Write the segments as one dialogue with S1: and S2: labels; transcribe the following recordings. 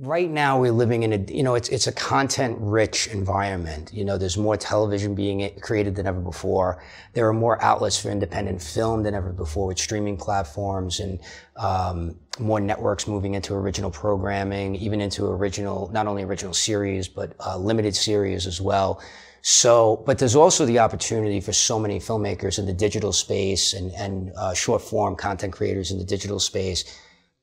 S1: right now we're living in a you know it's it's a content rich environment you know there's more television being created than ever before there are more outlets for independent film than ever before with streaming platforms and um, more networks moving into original programming even into original not only original series but uh, limited series as well so but there's also the opportunity for so many filmmakers in the digital space and and uh, short form content creators in the digital space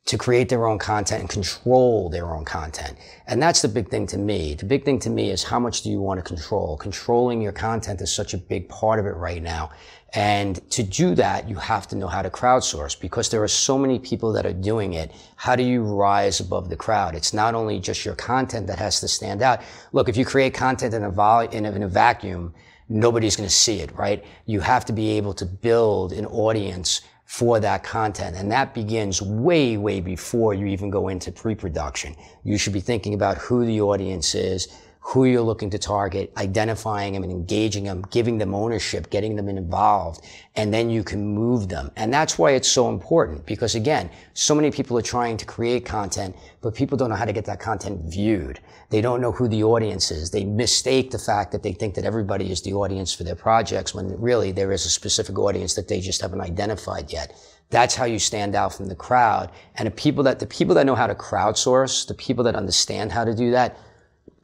S1: to create their own content and control their own content. And that's the big thing to me. The big thing to me is how much do you want to control? Controlling your content is such a big part of it right now. And to do that, you have to know how to crowdsource because there are so many people that are doing it. How do you rise above the crowd? It's not only just your content that has to stand out. Look, if you create content in a, vol- in a, in a vacuum, nobody's going to see it, right? You have to be able to build an audience for that content. And that begins way, way before you even go into pre-production. You should be thinking about who the audience is, who you're looking to target, identifying them and engaging them, giving them ownership, getting them involved, and then you can move them. And that's why it's so important because again, so many people are trying to create content, but people don't know how to get that content viewed. They don't know who the audience is. They mistake the fact that they think that everybody is the audience for their projects when really there is a specific audience that they just haven't identified yet. That's how you stand out from the crowd. And the people that, the people that know how to crowdsource, the people that understand how to do that,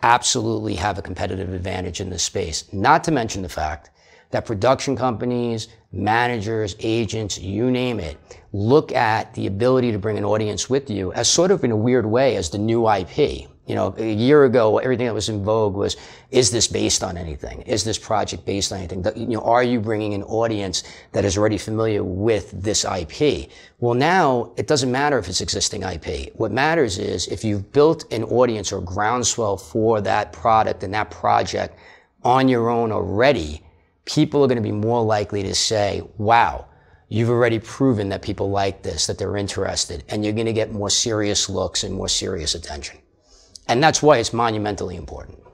S1: absolutely have a competitive advantage in this space. Not to mention the fact that production companies, managers, agents, you name it, look at the ability to bring an audience with you as sort of in a weird way as the new IP. You know, a year ago, everything that was in vogue was, is this based on anything? Is this project based on anything? You know, are you bringing an audience that is already familiar with this IP? Well, now it doesn't matter if it's existing IP. What matters is if you've built an audience or groundswell for that product and that project on your own already, people are going to be more likely to say, wow, you've already proven that people like this, that they're interested, and you're going to get more serious looks and more serious attention. And that's why it's monumentally important.